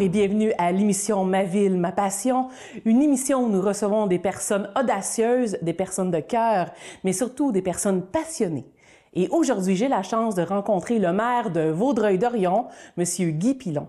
et bienvenue à l'émission Ma ville, ma passion, une émission où nous recevons des personnes audacieuses, des personnes de cœur, mais surtout des personnes passionnées. Et aujourd'hui, j'ai la chance de rencontrer le maire de Vaudreuil-Dorion, M. Guy Pilon.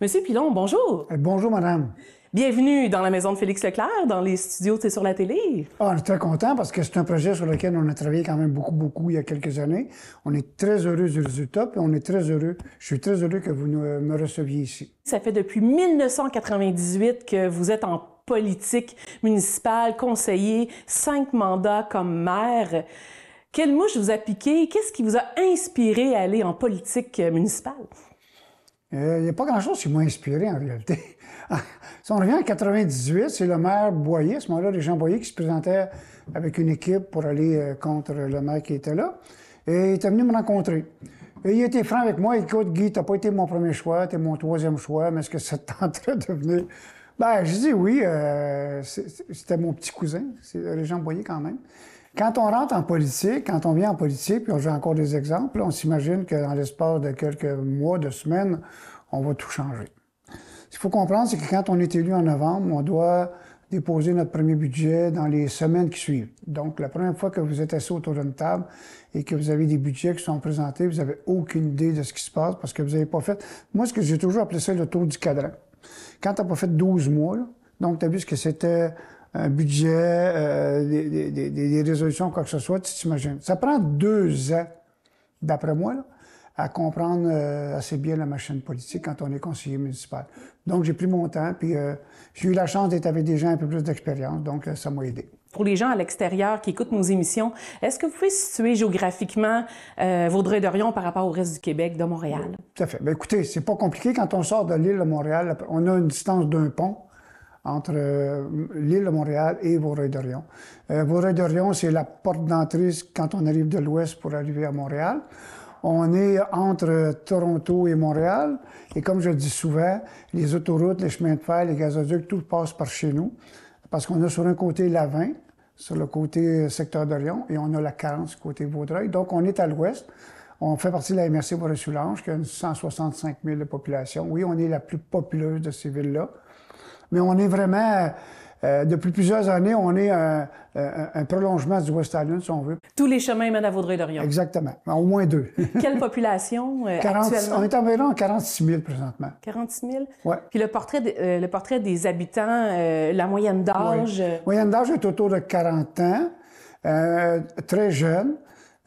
Monsieur Pilon, bonjour. Euh, bonjour, madame. Bienvenue dans la maison de Félix Leclerc, dans les studios C'est sur la télé. Ah, on est très content parce que c'est un projet sur lequel on a travaillé quand même beaucoup, beaucoup il y a quelques années. On est très heureux du résultat et on est très heureux. Je suis très heureux que vous euh, me receviez ici. Ça fait depuis 1998 que vous êtes en politique municipale, conseiller, cinq mandats comme maire. Quelle mouche vous a piqué? Qu'est-ce qui vous a inspiré à aller en politique municipale? Il euh, n'y a pas grand-chose qui m'a inspiré en réalité. si on revient en 98, c'est le maire Boyer, à ce moment-là, Régent Boyer, qui se présentait avec une équipe pour aller euh, contre le maire qui était là. Et il était venu me rencontrer. Et il était franc avec moi. Écoute, Guy, t'as pas été mon premier choix, tu es mon troisième choix, mais est-ce que ça te tenterait de venir? Ben, je dis oui, euh, c'était mon petit cousin, c'est Régent Boyer quand même. Quand on rentre en politique, quand on vient en politique, puis on joue encore des exemples, on s'imagine que dans l'espace de quelques mois, de semaines, on va tout changer. Ce qu'il faut comprendre, c'est que quand on est élu en novembre, on doit déposer notre premier budget dans les semaines qui suivent. Donc, la première fois que vous êtes assis autour d'une table et que vous avez des budgets qui sont présentés, vous n'avez aucune idée de ce qui se passe parce que vous n'avez pas fait... Moi, ce que j'ai toujours appelé ça le tour du cadran. Quand tu n'as pas fait 12 mois, donc tu as vu ce que c'était budget, euh, des, résolutions, quoi que ce soit, tu t'imagines. Ça prend deux ans, d'après moi, à comprendre euh, assez bien la machine politique quand on est conseiller municipal. Donc, j'ai pris mon temps, puis euh, j'ai eu la chance d'être avec des gens un peu plus d'expérience, donc ça m'a aidé. Pour les gens à l'extérieur qui écoutent nos émissions, est-ce que vous pouvez situer géographiquement Vaudreuil-Dorion par rapport au reste du Québec, de Montréal? tout à fait. Bien, écoutez, c'est pas compliqué. Quand on sort de l'île de Montréal, on a une distance d'un pont entre euh, l'île de Montréal et Vaudreuil-Dorion. Vaudreuil-Dorion, c'est la porte d'entrée quand on arrive de l'ouest pour arriver à Montréal. On est entre Toronto et Montréal. Et comme je dis souvent, les autoroutes, les chemins de fer, les gazoducs, tout passe par chez nous. Parce qu'on a sur un côté l'Avin, sur le côté euh, secteur d'Orion, et on a la 40 côté Vaudreuil. Donc, on est à l'ouest. On fait partie de la MRC Vaudreuil-Soulanges, qui a 165 000 de population. Oui, on est la plus populeuse de ces villes-là. Mais on est vraiment... Euh, depuis plusieurs années, on est un, prolongement du West Island, si on veut. Tous les chemins mènent à Vaudreuil-Dorion. Exactement, au moins deux. Quelle population euh, actuellement? On est environ 46 000 présentement. 46 000? Oui. Puis le portrait, euh, le portrait des habitants, la moyenne d'âge? La Moyenne d'âge est autour de 40 ans, très jeune.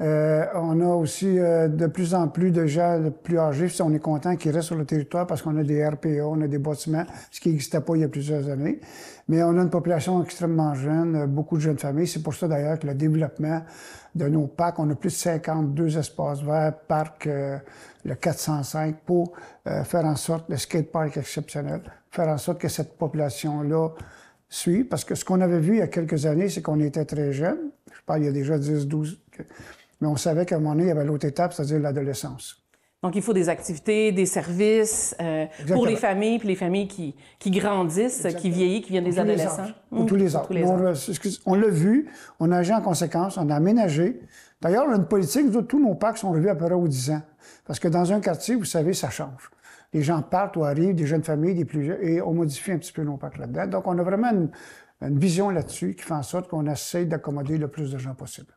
Euh, on a aussi euh, de plus en plus de gens plus âgés. On est content qu'ils restent sur le territoire parce qu'on a des RPA, on a des bâtiments, ce qui n'existait pas il y a plusieurs années. Mais on a une population extrêmement jeune, euh, beaucoup de jeunes familles. C'est pour ça d'ailleurs que le développement de nos parcs, on a plus de 52 espaces verts, parcs, le 405, pour faire en sorte, le skatepark exceptionnel, faire en sorte que cette population-là suit. Parce que ce qu'on avait vu il y a quelques années, c'est qu'on était très jeune. Je parle il y a déjà 10, 12 mais on savait qu'à un moment donné, il y avait l'autre étape, c'est-à-dire l'adolescence. Donc, il faut des activités, des services euh, pour les familles, puis les familles qui, qui grandissent, qui vieillissent, qui viennent des adolescents. Mmh. Pour tous les âges. On l'a vu, on a agi en conséquence, on a aménagé. D'ailleurs, on a une politique, tous nos parcs sont revus à peu près aux 10 ans. Parce que dans un quartier, vous savez, ça change. Les gens partent ou arrivent, des jeunes familles, des plus jeunes, et on modifie un petit peu nos parcs là-dedans. Donc, on a vraiment une, une vision là-dessus qui fait en sorte qu'on essaie d'accommoder le plus de gens possible.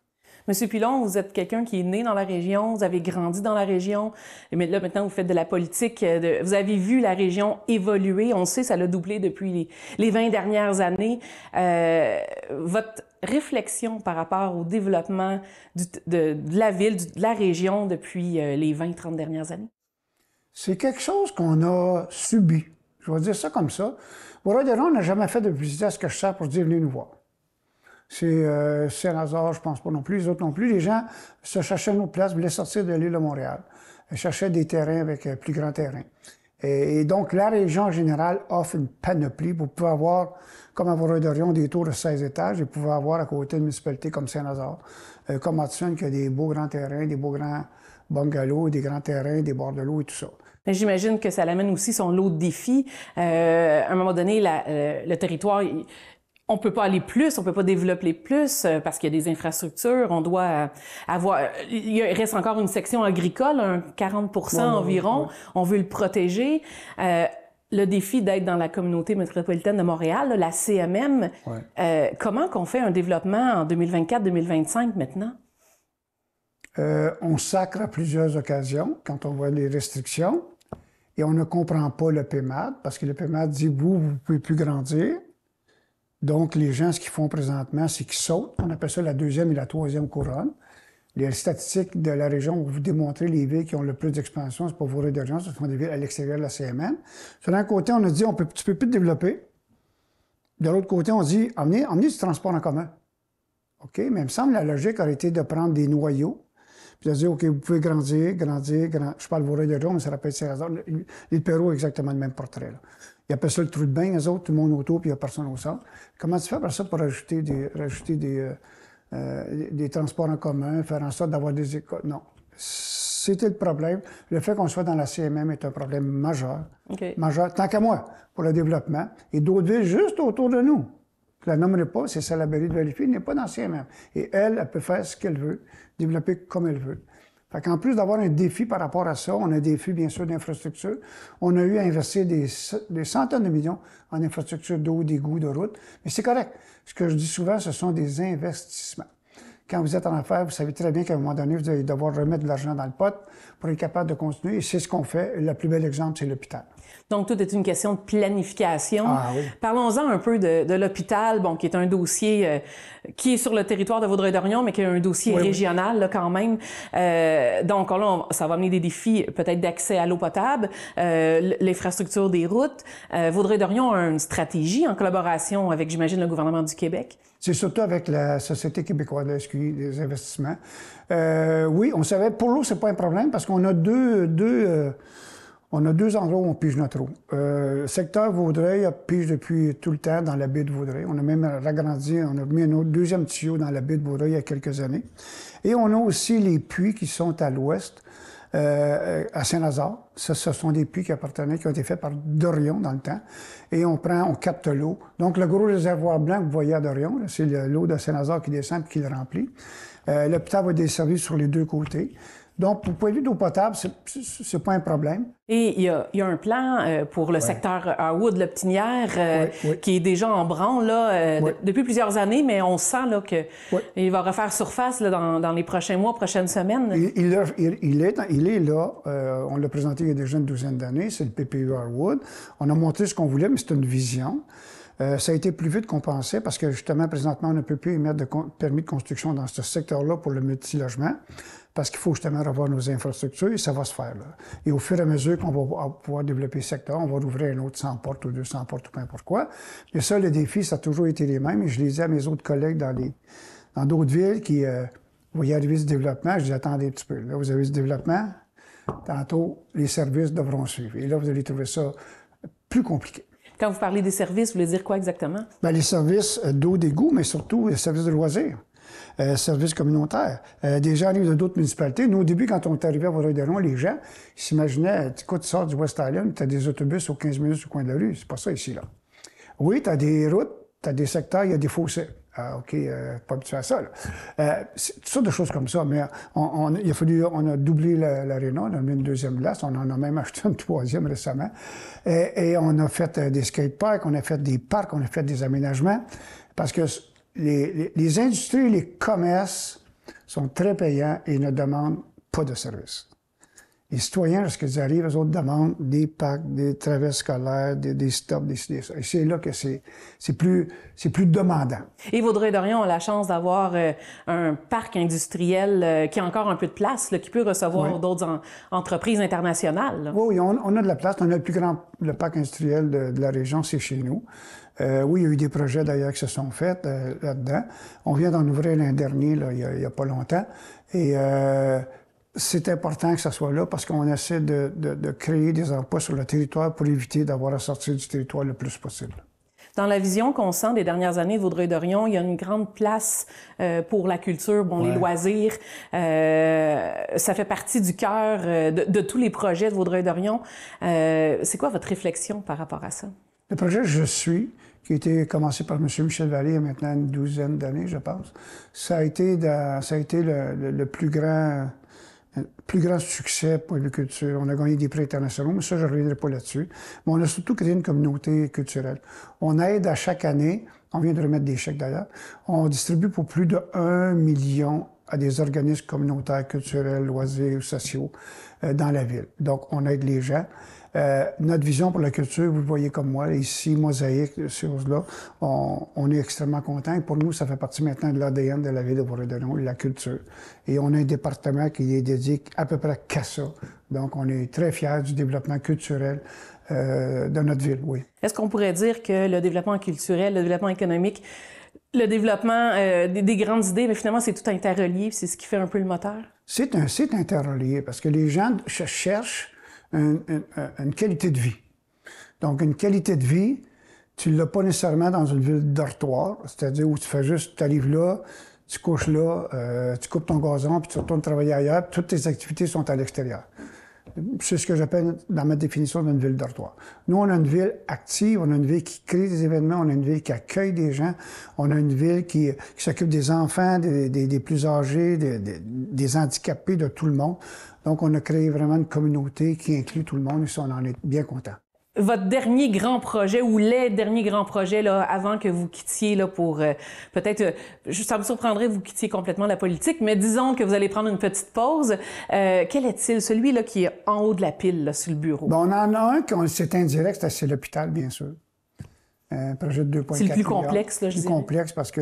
Monsieur Pilon, vous êtes quelqu'un qui est né dans la région, vous avez grandi dans la région, mais là maintenant vous faites de la politique. Euh, vous avez vu la région évoluer. On sait, ça l'a doublé depuis les, 20 dernières années. Euh, votre réflexion par rapport au développement de, la ville, de la région depuis euh, les 20-30 dernières années? C'est quelque chose qu'on a subi. Je vais dire ça comme ça. Voilà, on n'a jamais fait de visite à ce que je sers pour dire venez nous voir. C'est euh, Saint-Lazare, je pense pas non plus, les autres non plus. Les gens se cherchaient nos places, place, voulaient sortir de l'île de Montréal. Ils cherchaient des terrains avec euh, plus grand terrain. Et, donc, la région en général offre une panoplie. pour pouvoir avoir, comme à vaudreuil dorion des tours de 16 étages. et pouvoir avoir à côté une municipalité comme Saint-Lazare, euh, comme Hudson, qui a des beaux grands terrains, des beaux grands bungalows, des grands terrains, des bords de l'eau et tout ça. J'imagine que ça l'amène aussi son lot de défis. à un moment donné, le territoire, on peut pas aller plus, on peut pas développer plus euh, parce qu'il y a des infrastructures, on doit euh, avoir il reste encore une section agricole, un 40% environ, on veut le protéger. Euh, le défi d'être dans la communauté métropolitaine de Montréal, la CMM, comment qu'on fait un développement en 2024-2025 maintenant? on sacre à plusieurs occasions quand on voit les restrictions et on ne comprend pas le PMAD parce que le PMAD dit vous, vous ne pouvez plus grandir. Donc, les gens, ce qu'ils font présentement, c'est qu'ils sautent. On appelle ça la deuxième et la troisième couronne. Les statistiques de la région vont vous démontrer les villes qui ont le plus d'expansion, c'est pas vos d'urgence, ce sont des villes à l'extérieur de la CMN. Sur un côté, on a dit, on peut, peux plus te développer. De l'autre côté, on dit, emmenez, du transport en commun. OK? Mais il me semble la logique aurait été de prendre des noyaux, puis de dire, OK, vous pouvez grandir, grandir, grandir. Je parle de vos d'urgence, mais ça rappelle ces raisons. L'île Pérou exactement le même portrait. Ils appellent ça le trou de bain, les autres, tout le monde autour, puis il n'y a personne au centre. Comment tu fais pour ça pour rajouter des, des, euh, euh, des transports en commun, faire en sorte d'avoir des écoles? Non. C'était le problème. Le fait qu'on soit dans la CMM est un problème majeur. Majeur, tant qu'à moi, pour le développement. Et d'autres villes juste autour de nous. Je la nommerai pas, c'est Salaberry de Valifi, n'est pas dans la CMM. Et elle, elle peut faire ce qu'elle veut, développer comme elle veut. En plus d'avoir un défi par rapport à ça, on a un défi, bien sûr, d'infrastructure. On a eu à investir des, centaines de millions en infrastructure d'eau, d'égouts, de routes. Mais c'est correct. Ce que je dis souvent, ce sont des investissements. Quand vous êtes en affaires, vous savez très bien qu'à un moment donné, vous allez devoir remettre de l'argent dans le pot pour être capable de continuer. Et c'est ce qu'on fait. Le plus bel exemple, c'est l'hôpital. Donc, tout est une question de planification. Ah, Parlons-en un peu de, de l'hôpital, bon, qui est un dossier euh, qui est sur le territoire de Vaudreuil-Dorion, mais qui est un dossier régional, Là, quand même. Euh, donc, là, ça va amener des défis peut-être d'accès à l'eau potable, euh, l'infrastructure des routes. Euh, Vaudreuil-Dorion a une stratégie en collaboration avec, j'imagine, le gouvernement du Québec. C'est surtout avec la Société québécoise de SQI des investissements. Euh, oui, on savait, pour l'eau, c'est pas un problème parce qu'on a deux... deux on a deux endroits où on pige notre eau. Euh, secteur Vaudreuil pige depuis tout le temps dans la baie de Vaudreuil. On a même agrandi, on a mis un autre, deuxième tuyau dans la baie de Vaudreuil il y a quelques années. Et on a aussi les puits qui sont à l'ouest, euh, à Saint-Lazare. Ce, ce, sont des puits qui appartenaient, qui ont été faits par Dorion dans le temps. Et on prend, on capte l'eau. Donc, le gros réservoir blanc que vous voyez à Dorion, c'est l'eau de saint nazaire qui descend et qui le remplit. Euh, L'hôpital va sur les deux côtés. Donc, pour point d'eau potable, c'est pas un problème. Et il y a, un plan euh, pour le secteur Harwood, l'Optinière euh, qui est déjà en branle euh, depuis plusieurs années, mais on sent qu'il que va refaire surface dans, les prochains mois, prochaines semaines. Il, est, il est là. on l'a présenté il y a déjà une douzaine d'années. C'est le PPU e Harwood. On a montré ce qu'on voulait, mais c'est une vision. Euh, ça a été plus vite qu'on pensait parce que justement, présentement, on ne peut plus émettre de permis de construction dans ce secteur-là pour le multi-logement parce qu'il faut justement revoir nos infrastructures et ça va se faire. Et au fur et à mesure qu'on va pouvoir développer le secteur, on va rouvrir un autre 100 porte ou 200 portes ou peu importe quoi. Mais ça, le défi, ça a toujours été les mêmes. Et je l'ai disais à mes autres collègues dans les dans d'autres villes qui euh, voyaient arriver ce développement. Je les attendais un petit peu. Là, vous avez ce développement. Tantôt, les services devront suivre. Et là, vous allez trouver ça plus compliqué. Quand vous parlez des services, vous voulez dire quoi exactement? Bien, les services euh, d'eau, d'égout, mais surtout les euh, services de loisirs. Euh, services communautaires. Euh, des gens arrivent de d'autres municipalités. Nous, au début, quand on est arrivé à Vaudreuil-Dallon, les gens s'imaginaient, écoute, tu sors du West Island, tu as des autobus aux 15 minutes au coin de la rue. C'est pas ça ici, là. Oui, tu as des routes tu des secteurs, il y a des fossés. Ah, OK, euh, pas habitué à ça. Là. Euh, toutes sortes de choses comme ça, mais on, il a fallu, on a doublé l'aréna, on a mis une deuxième place, on en a même acheté une troisième récemment. Et, on a fait euh, des skateparks, on a fait des parcs, on a fait des aménagements, parce que les, les industries, les commerces sont très payants et ne demandent pas de services les citoyens, lorsqu'ils arrivent, eux autres demandent des packs, des traverses scolaires, des, stops, des, Et c'est là que c'est, c'est, plus, c'est plus demandant. Et Vaudreuil-Dorion a la chance d'avoir euh, un parc industriel euh, qui a encore un peu de place, là, qui peut recevoir d'autres entreprises internationales. Oui, on, a de la place. On a le plus grand le parc industriel de, la région, c'est chez nous. Euh, oui, il y a eu des projets d'ailleurs qui se sont faits là-dedans. On vient d'en ouvrir l'an dernier, il y a, pas longtemps. Et c'est important que ça soit là parce qu'on essaie de, créer des emplois sur le territoire pour éviter d'avoir à sortir du territoire le plus possible. Dans la vision qu'on sent des dernières années de Vaudreuil-Dorion, il y a une grande place euh, pour la culture, bon, les loisirs. Euh, ça fait partie du cœur euh, de, tous les projets de Vaudreuil-Dorion. Euh, c'est quoi votre réflexion par rapport à ça? Le projet Je suis, qui a été commencé par M. Michel Vallée il y a maintenant une douzaine d'années, je pense, ça a été, ça a été le plus grand euh, plus grand succès pour la culture. On a gagné des prix internationaux, mais ça, je ne reviendrai pas là-dessus. Mais on a surtout créé une communauté culturelle. On aide à chaque année, on vient de remettre des chèques d'ailleurs, on distribue pour plus de 1 million à des organismes communautaires, culturels, loisirs, sociaux euh, dans la ville. Donc, on aide les gens. Euh, notre vision pour la culture, vous le voyez comme moi, ici, Mosaïque, ces choses-là, on, est extrêmement content. pour nous, ça fait partie maintenant de l'ADN de la ville de bordeaux la culture. Et on a un département qui est dédié à peu près qu'à ça. Donc, on est très fiers du développement culturel euh, de notre ville, oui. Est-ce qu'on pourrait dire que le développement culturel, le développement économique, le développement euh, des, grandes idées, mais finalement, c'est tout interrelié, c'est ce qui fait un peu le moteur. C'est un site interrelié parce que les gens cherchent une qualité de vie. Donc, une qualité de vie, tu ne l'as pas nécessairement dans une ville de dortoir, c'est-à-dire où tu fais juste, tu arrives là, tu couches là, euh, tu coupes ton gazon, puis tu retournes travailler ailleurs, toutes tes activités sont à l'extérieur c'est ce que j'appelle dans ma définition d'une ville dortoir. Nous, on a une ville active, on a une ville qui crée des événements, on a une ville qui accueille des gens, on a une ville qui, s'occupe des enfants, des, plus âgés, des, handicapés, de tout le monde. Donc, on a créé vraiment une communauté qui inclut tout le monde et on en est bien content votre dernier grand projet ou les derniers grands projets là, avant que vous quittiez là, pour euh, peut-être, euh, ça me surprendrait vous quittiez complètement la politique, mais disons que vous allez prendre une petite pause. Euh, quel est-il, celui là, qui est en haut de la pile sur le bureau? Bon, on en a un qui c'est indirect, c'est l'hôpital, bien sûr. un projet de 2,4 C'est le plus complexe, plus complexe parce que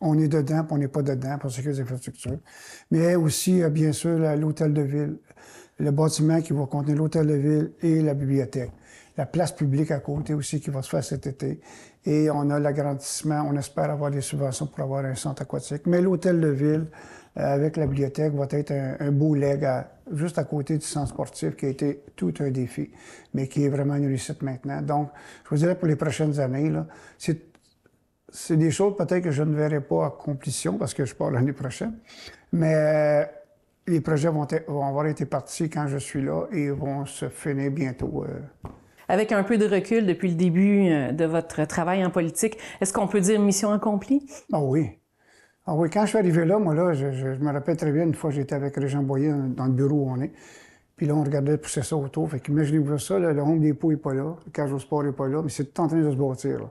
on est dedans, puis on n'est pas dedans pour est les infrastructures. Mais aussi, bien sûr, l'hôtel de ville, le bâtiment qui va contenir l'hôtel de ville et la bibliothèque la place publique à côté aussi qui va se faire cet été. Et on a l'agrandissement, on espère avoir des subventions pour avoir un centre aquatique. Mais l'hôtel de ville, euh, avec la bibliothèque, va être un, beau leg juste à côté du centre sportif qui a été tout un défi, mais qui est vraiment une réussite maintenant. Donc, je vous dirais pour les prochaines années, c'est des choses peut-être que je ne verrai pas à complétion parce que je pars l'année prochaine, mais euh, les projets vont, avoir été partis quand je suis là et vont se finir bientôt. Euh, avec un peu de recul depuis le début euh, de votre travail en politique, est-ce qu'on peut dire mission accomplie? Ah oui. Ah oui, quand je suis arrivé là, moi, là, je, me rappelle très bien, une fois, j'étais avec Régent Boyer dans le bureau où on est. Puis là, on regardait pousser ça autour. Fait qu'imaginez-vous ça, le le des pots n'est pas là, le Cage au Sport n'est pas là, mais c'est tout en train de se bâtir.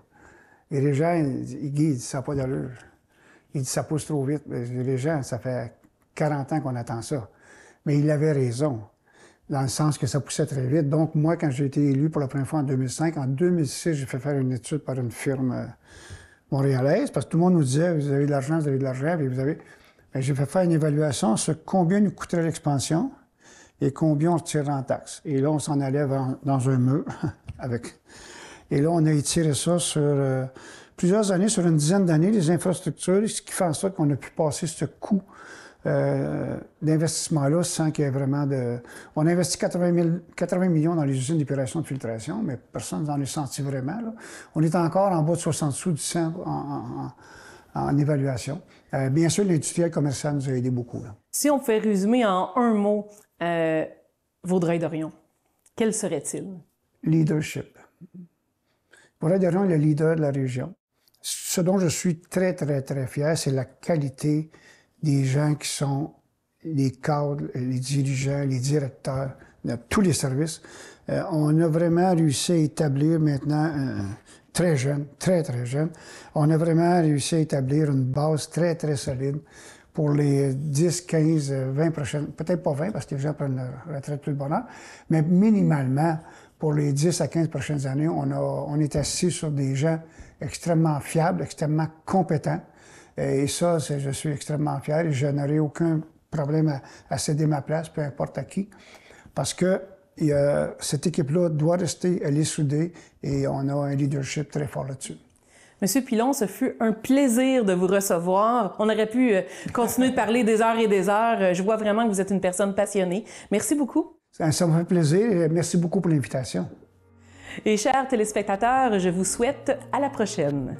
Et les gens, ils disent ça n'a pas d'allure. Il dit ça pousse trop vite. Les ben, gens, ça fait 40 ans qu'on attend ça. Mais il avait raison dans le sens que ça poussait très vite. Donc, moi, quand j'ai été élu pour la première fois en 2005, en 2006, j'ai fait faire une étude par une firme euh, montréalaise, parce que tout le monde nous disait, vous avez de l'argent, vous avez de l'argent, et vous avez... Ben, j'ai fait faire une évaluation sur combien nous coûterait l'expansion et combien on retirerait en taxes. Et là, on s'en allait dans un mur avec... Et là, on a étiré ça sur euh, plusieurs années, sur une dizaine d'années, les infrastructures, ce qui fait en sorte qu'on a pu passer ce coût euh, d'investissement-là sans qu'il y ait vraiment de... On a investi 80, millions dans les usines d'épuration et de filtration, mais personne n'en est senti vraiment. On est encore en bas de 60 sous du cent en, évaluation. Euh, bien sûr, l'industriel commercial nous a aidé beaucoup. Si on fait résumer en un mot euh, Vaudreuil-Dorion, quel serait-il? Leadership. Vaudreuil-Dorion est le leader de la région. Ce dont je suis très, très, très fier, c'est la qualité des gens qui sont les cadres, les dirigeants, les directeurs de tous les services. Euh, on a vraiment réussi à établir maintenant, euh, euh, très jeune, très très jeune, on a vraiment réussi à établir une base très très solide pour les 10, 15, 20 prochaines, peut-être pas 20 parce que les gens prennent leur retraite plus le bonheur, mais minimalement, pour les 10 à 15 prochaines années, on, a, on est assis sur des gens extrêmement fiables, extrêmement compétents, et ça, je suis extrêmement fier et je n'aurai aucun problème à, céder ma place, peu importe à qui, parce que cette équipe-là doit rester, elle est soudée et on a un leadership très fort là-dessus. Monsieur Pilon, ce fut un plaisir de vous recevoir. On aurait pu euh, continuer de parler des heures et des heures. Je vois vraiment que vous êtes une personne passionnée. Merci beaucoup. C'est un me fait plaisir et merci beaucoup pour l'invitation. Et chers téléspectateurs, je vous souhaite à la prochaine.